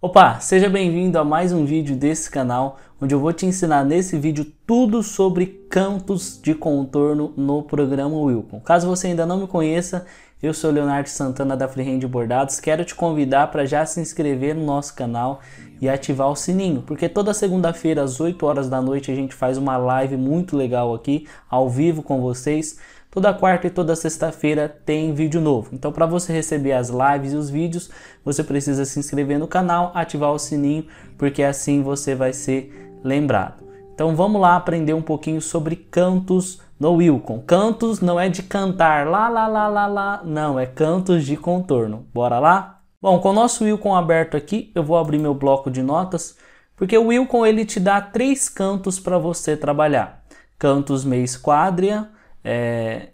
Opa, seja bem-vindo a mais um vídeo desse canal, onde eu vou te ensinar nesse vídeo tudo sobre campos de contorno no programa Wilcom. Caso você ainda não me conheça, eu sou Leonardo Santana da Freehand Bordados, quero te convidar para já se inscrever no nosso canal e ativar o sininho, porque toda segunda-feira às 8 horas da noite a gente faz uma live muito legal aqui, ao vivo com vocês, Toda quarta e toda sexta-feira tem vídeo novo. Então, para você receber as lives e os vídeos, você precisa se inscrever no canal, ativar o sininho, porque assim você vai ser lembrado. Então, vamos lá aprender um pouquinho sobre cantos no Wilcon. Cantos não é de cantar lá, lá, lá, lá, lá. Não, é cantos de contorno. Bora lá? Bom, com o nosso Wilcon aberto aqui, eu vou abrir meu bloco de notas, porque o Wilcon ele te dá três cantos para você trabalhar. Cantos meia esquadria, é,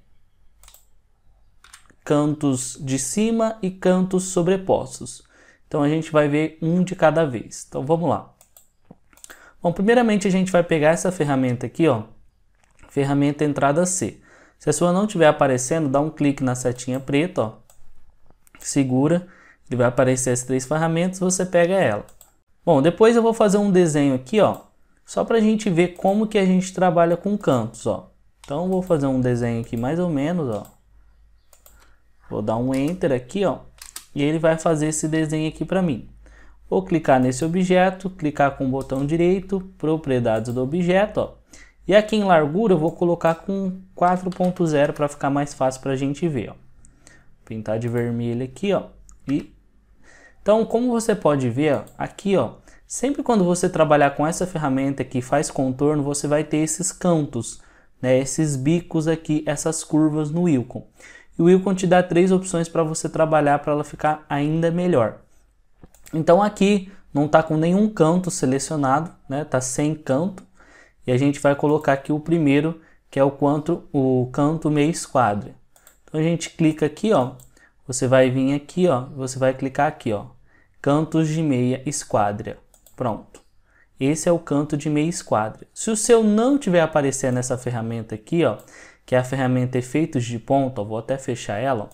cantos de cima e cantos sobrepostos. Então a gente vai ver um de cada vez. Então vamos lá. Bom, primeiramente a gente vai pegar essa ferramenta aqui, ó, ferramenta entrada C. Se a sua não estiver aparecendo, dá um clique na setinha preta, ó, segura, ele vai aparecer as três ferramentas, você pega ela. Bom, depois eu vou fazer um desenho aqui, ó, só para a gente ver como que a gente trabalha com cantos, ó. Então vou fazer um desenho aqui mais ou menos, ó. Vou dar um enter aqui, ó, e ele vai fazer esse desenho aqui para mim. Vou clicar nesse objeto, clicar com o botão direito, propriedades do objeto, ó. E aqui em largura eu vou colocar com 4.0 para ficar mais fácil para a gente ver, ó. Pintar de vermelho aqui, ó. E então, como você pode ver, ó, aqui, ó, sempre quando você trabalhar com essa ferramenta que faz contorno, você vai ter esses cantos né, esses bicos aqui, essas curvas no Wilcon. E o Wilcon te dá três opções para você trabalhar para ela ficar ainda melhor. Então aqui não está com nenhum canto selecionado, né? Tá sem canto. E a gente vai colocar aqui o primeiro, que é o quanto o canto meia esquadra. Então a gente clica aqui, ó. Você vai vir aqui, ó, você vai clicar aqui, ó. Cantos de meia esquadra. Pronto. Esse é o canto de meia esquadra. Se o seu não tiver aparecer nessa ferramenta aqui, ó, que é a ferramenta efeitos de ponto, ó, vou até fechar ela, ó,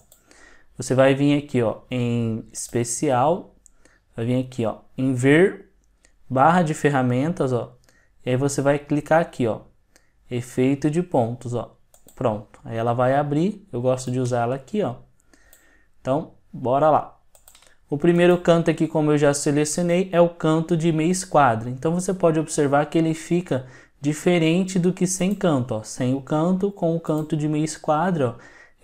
você vai vir aqui ó, em especial, vai vir aqui ó, em ver, barra de ferramentas, ó, e aí você vai clicar aqui ó, efeito de pontos, ó, pronto. Aí ela vai abrir, eu gosto de usar ela aqui ó. Então, bora lá. O primeiro canto aqui, como eu já selecionei, é o canto de meia esquadra. Então você pode observar que ele fica diferente do que sem canto, ó. Sem o canto, com o canto de meia esquadra, ó.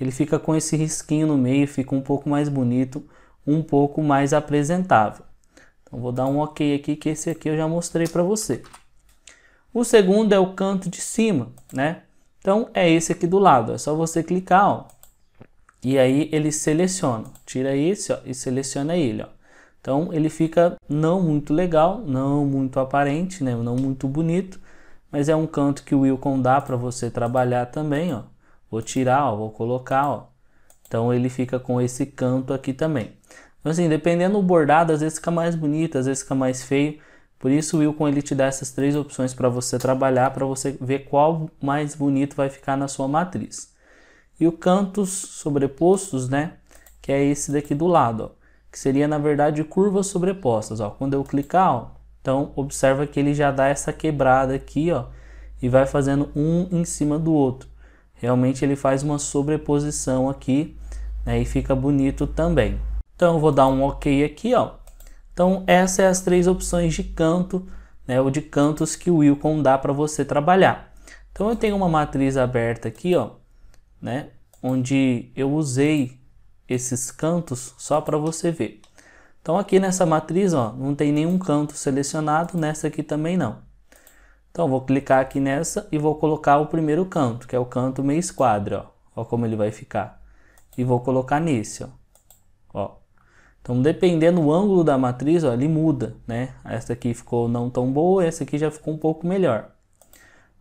Ele fica com esse risquinho no meio, fica um pouco mais bonito, um pouco mais apresentável. Então vou dar um ok aqui, que esse aqui eu já mostrei para você. O segundo é o canto de cima, né? Então é esse aqui do lado, é só você clicar, ó. E aí ele seleciona, tira esse ó, e seleciona ele. Ó. Então ele fica não muito legal, não muito aparente, né? não muito bonito, mas é um canto que o Wilcon dá para você trabalhar também. Ó. Vou tirar, ó, vou colocar. Ó. Então ele fica com esse canto aqui também. Então assim, dependendo do bordado, às vezes fica mais bonito, às vezes fica mais feio. Por isso o Wilcon ele te dá essas três opções para você trabalhar, para você ver qual mais bonito vai ficar na sua matriz e o cantos sobrepostos, né? Que é esse daqui do lado, ó, que seria na verdade curvas sobrepostas. Ó. Quando eu clicar, ó, então observa que ele já dá essa quebrada aqui, ó, e vai fazendo um em cima do outro. Realmente ele faz uma sobreposição aqui, né? E fica bonito também. Então vou dar um OK aqui, ó. Então essas são é as três opções de canto, né? Ou de cantos que o Wilcon dá para você trabalhar. Então eu tenho uma matriz aberta aqui, ó né? Onde eu usei esses cantos só para você ver. Então aqui nessa matriz, ó, não tem nenhum canto selecionado, nessa aqui também não. Então vou clicar aqui nessa e vou colocar o primeiro canto, que é o canto meia esquadra, ó. ó como ele vai ficar. E vou colocar nesse, ó. ó. Então dependendo do ângulo da matriz, ó, ele muda, né? Essa aqui ficou não tão boa, essa aqui já ficou um pouco melhor.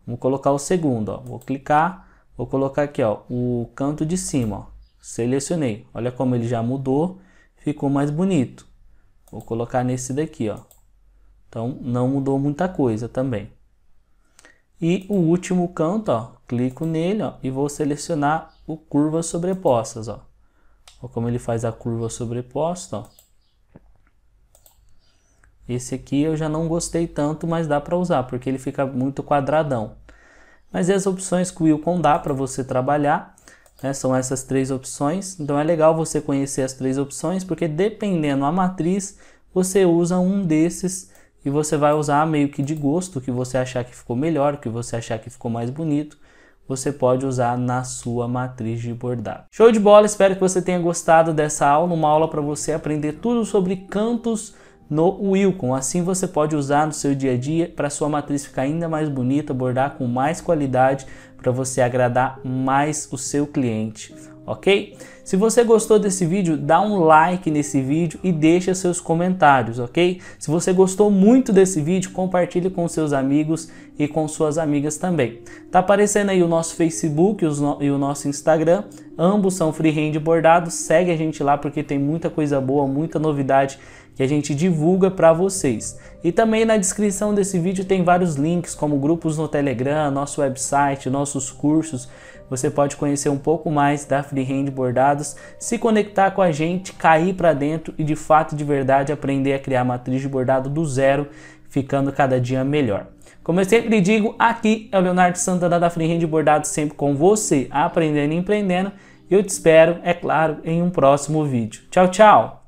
Vou colocar o segundo, ó. Vou clicar Vou colocar aqui, ó, o canto de cima, ó. Selecionei. Olha como ele já mudou, ficou mais bonito. Vou colocar nesse daqui, ó. Então, não mudou muita coisa também. E o último canto, ó, clico nele, ó, e vou selecionar o curvas sobrepostas, ó. Olha como ele faz a curva sobreposta, ó. Esse aqui eu já não gostei tanto, mas dá para usar, porque ele fica muito quadradão. Mas e as opções que o Wilcon dá para você trabalhar? Né? São essas três opções. Então é legal você conhecer as três opções, porque dependendo a matriz, você usa um desses e você vai usar meio que de gosto, o que você achar que ficou melhor, o que você achar que ficou mais bonito, você pode usar na sua matriz de bordado. Show de bola, espero que você tenha gostado dessa aula, uma aula para você aprender tudo sobre cantos no Wilcon. Assim você pode usar no seu dia a dia para sua matriz ficar ainda mais bonita, bordar com mais qualidade para você agradar mais o seu cliente, ok? Se você gostou desse vídeo, dá um like nesse vídeo e deixa seus comentários, ok? Se você gostou muito desse vídeo, compartilhe com seus amigos e com suas amigas também. Tá aparecendo aí o nosso Facebook e o nosso Instagram, ambos são freehand bordados, segue a gente lá porque tem muita coisa boa, muita novidade que a gente divulga para vocês. E também na descrição desse vídeo tem vários links, como grupos no Telegram, nosso website, nossos cursos. Você pode conhecer um pouco mais da Freehand Bordados, se conectar com a gente, cair para dentro e de fato, de verdade, aprender a criar matriz de bordado do zero, ficando cada dia melhor. Como eu sempre digo, aqui é o Leonardo Santana da Freehand Bordados, sempre com você, aprendendo e empreendendo. Eu te espero, é claro, em um próximo vídeo. Tchau, tchau!